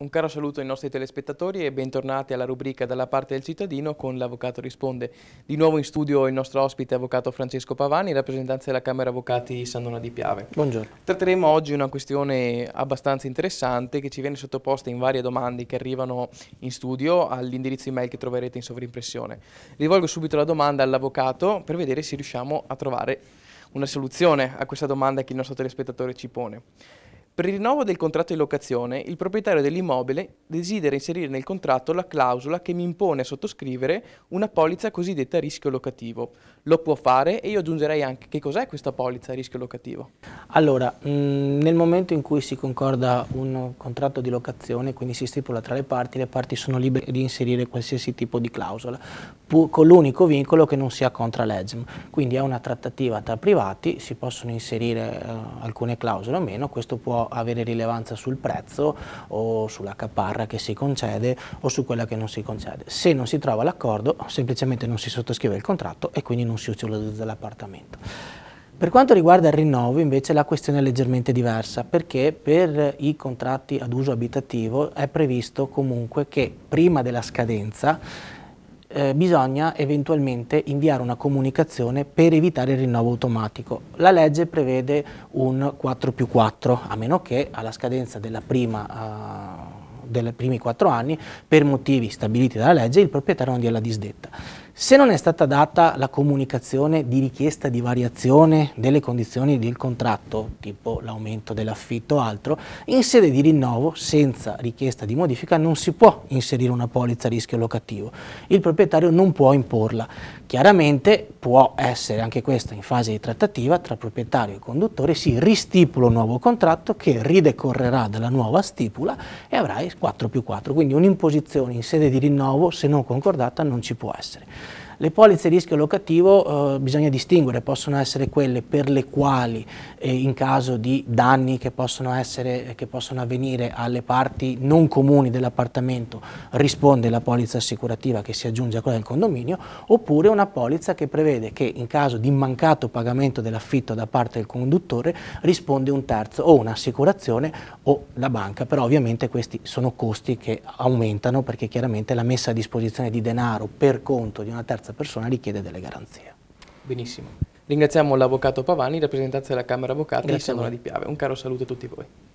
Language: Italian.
Un caro saluto ai nostri telespettatori e bentornati alla rubrica Dalla parte del cittadino con l'Avvocato Risponde. Di nuovo in studio il nostro ospite, Avvocato Francesco Pavani, rappresentante della Camera Avvocati San Dona di Piave. Buongiorno. Tratteremo oggi una questione abbastanza interessante che ci viene sottoposta in varie domande che arrivano in studio all'indirizzo email che troverete in sovrimpressione. Rivolgo subito la domanda all'Avvocato per vedere se riusciamo a trovare una soluzione a questa domanda che il nostro telespettatore ci pone. Per il rinnovo del contratto di locazione, il proprietario dell'immobile desidera inserire nel contratto la clausola che mi impone a sottoscrivere una polizza cosiddetta a rischio locativo. Lo può fare e io aggiungerei anche che cos'è questa polizza a rischio locativo. Allora, mm, nel momento in cui si concorda un contratto di locazione, quindi si stipula tra le parti, le parti sono libere di inserire qualsiasi tipo di clausola con l'unico vincolo che non sia contra legem. Quindi è una trattativa tra privati, si possono inserire eh, alcune clausole o meno, questo può avere rilevanza sul prezzo o sulla caparra che si concede o su quella che non si concede. Se non si trova l'accordo semplicemente non si sottoscrive il contratto e quindi non si utilizza l'appartamento. Per quanto riguarda il rinnovo invece la questione è leggermente diversa perché per i contratti ad uso abitativo è previsto comunque che prima della scadenza eh, bisogna eventualmente inviare una comunicazione per evitare il rinnovo automatico. La legge prevede un 4 più 4, a meno che alla scadenza della prima... Eh, ah, dei primi quattro anni, per motivi stabiliti dalla legge, il proprietario non dia la disdetta. Se non è stata data la comunicazione di richiesta di variazione delle condizioni del contratto, tipo l'aumento dell'affitto o altro, in sede di rinnovo, senza richiesta di modifica, non si può inserire una polizza a rischio locativo. Il proprietario non può imporla. Chiaramente può essere anche questo in fase di trattativa tra proprietario e conduttore, si ristipula un nuovo contratto che ridecorrerà dalla nuova stipula e avrai 4 più 4, quindi un'imposizione in sede di rinnovo se non concordata non ci può essere. Le polizze rischio locativo eh, bisogna distinguere, possono essere quelle per le quali eh, in caso di danni che possono, essere, eh, che possono avvenire alle parti non comuni dell'appartamento risponde la polizza assicurativa che si aggiunge a quella del condominio, oppure una polizza che prevede che in caso di mancato pagamento dell'affitto da parte del conduttore risponde un terzo o un'assicurazione o la banca, però ovviamente questi sono costi che aumentano perché chiaramente la messa a disposizione di denaro per conto di una terza terza persona richiede delle garanzie. Benissimo. Ringraziamo l'Avvocato Pavani, rappresentante della Camera Avvocati di Sandra Di Piave. Un caro saluto a tutti voi.